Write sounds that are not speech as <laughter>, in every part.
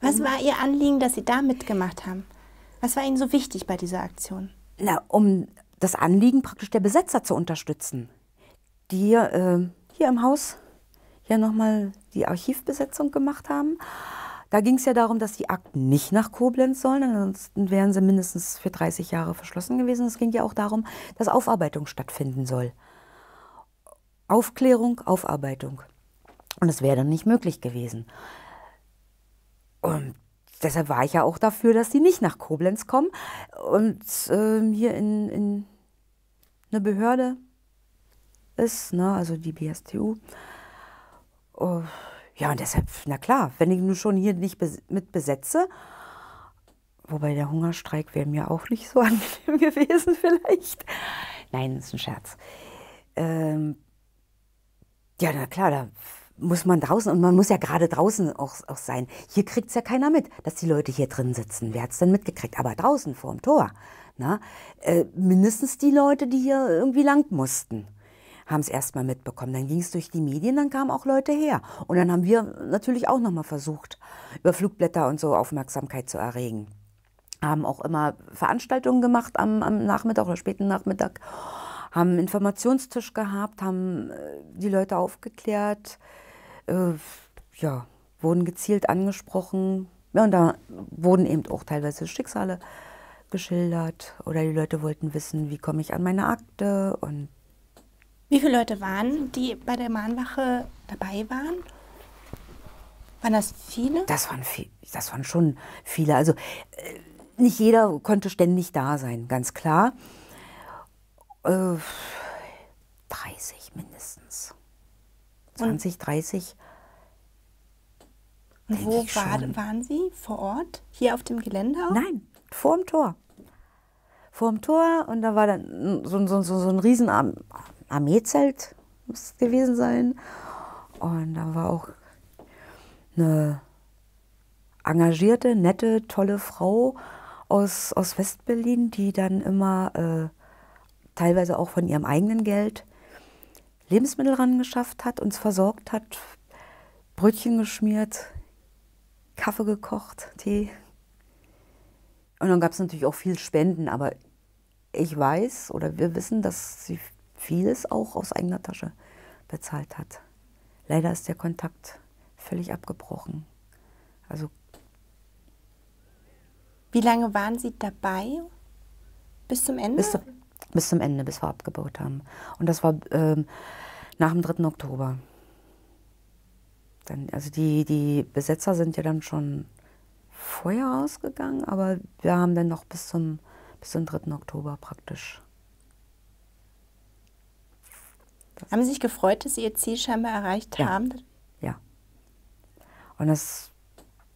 Was mhm. war Ihr Anliegen, dass Sie da mitgemacht haben? Was war Ihnen so wichtig bei dieser Aktion? Na, um das Anliegen praktisch der Besetzer zu unterstützen, die äh, hier im Haus ja nochmal die Archivbesetzung gemacht haben. Da ging es ja darum, dass die Akten nicht nach Koblenz sollen, ansonsten wären sie mindestens für 30 Jahre verschlossen gewesen. Es ging ja auch darum, dass Aufarbeitung stattfinden soll. Aufklärung, Aufarbeitung. Und es wäre dann nicht möglich gewesen. Und deshalb war ich ja auch dafür, dass die nicht nach Koblenz kommen und ähm, hier in, in eine Behörde ist, ne? also die BSTU. Oh, ja, und deshalb, na klar, wenn ich nun schon hier nicht mit besetze, wobei der Hungerstreik wäre mir auch nicht so <laughs> angenehm gewesen vielleicht. Nein, ist ein Scherz. Ähm, ja, na klar, da muss man draußen, und man muss ja gerade draußen auch, auch sein. Hier kriegt es ja keiner mit, dass die Leute hier drin sitzen. Wer hat es denn mitgekriegt? Aber draußen, vorm Tor. Na, äh, mindestens die Leute, die hier irgendwie lang mussten haben es erstmal mitbekommen. Dann ging es durch die Medien, dann kamen auch Leute her. Und dann haben wir natürlich auch nochmal versucht, über Flugblätter und so Aufmerksamkeit zu erregen. Haben auch immer Veranstaltungen gemacht am, am Nachmittag oder späten Nachmittag, haben einen Informationstisch gehabt, haben äh, die Leute aufgeklärt äh, ja, wurden gezielt angesprochen. Ja, und da wurden eben auch teilweise Schicksale geschildert oder die Leute wollten wissen, wie komme ich an meine Akte und wie viele Leute waren, die bei der Mahnwache dabei waren? Waren das viele? Das waren, viel, das waren schon viele. Also äh, nicht jeder konnte ständig da sein, ganz klar. Äh, 30 mindestens. 20, 30. Und wo war, waren Sie vor Ort? Hier auf dem Gelände? Auch? Nein, vor dem Tor. Vor dem Tor und da war dann so, so, so, so ein riesen Armeezelt, muss es gewesen sein. Und da war auch eine engagierte, nette, tolle Frau aus, aus West-Berlin, die dann immer äh, teilweise auch von ihrem eigenen Geld Lebensmittel rangeschafft hat, uns versorgt hat, Brötchen geschmiert, Kaffee gekocht, Tee. Und dann gab es natürlich auch viel Spenden, aber ich weiß oder wir wissen, dass sie vieles auch aus eigener Tasche bezahlt hat. Leider ist der Kontakt völlig abgebrochen. Also wie lange waren Sie dabei? Bis zum Ende? Bis zum bis zum Ende, bis wir abgebaut haben. Und das war ähm, nach dem 3. Oktober. Dann, also die, die Besetzer sind ja dann schon vorher rausgegangen, aber wir haben dann noch bis zum, bis zum 3. Oktober praktisch. Das haben Sie sich gefreut, dass Sie Ihr Ziel scheinbar erreicht ja. haben? Ja. Und das,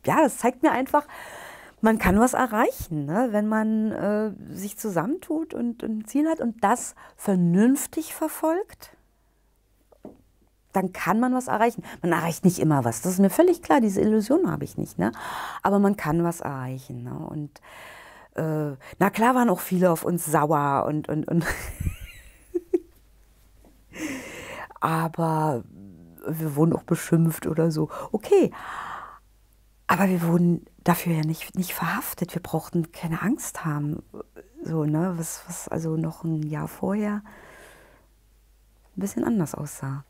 ja, das zeigt mir einfach, man kann was erreichen, ne? wenn man äh, sich zusammentut und, und ein Ziel hat und das vernünftig verfolgt dann kann man was erreichen. Man erreicht nicht immer was, das ist mir völlig klar, diese Illusion habe ich nicht. Ne? Aber man kann was erreichen. Ne? Und äh, na klar waren auch viele auf uns sauer und. und, und <laughs> Aber wir wurden auch beschimpft oder so. Okay, aber wir wurden dafür ja nicht, nicht verhaftet. Wir brauchten keine Angst haben. So, ne, was, was also noch ein Jahr vorher ein bisschen anders aussah.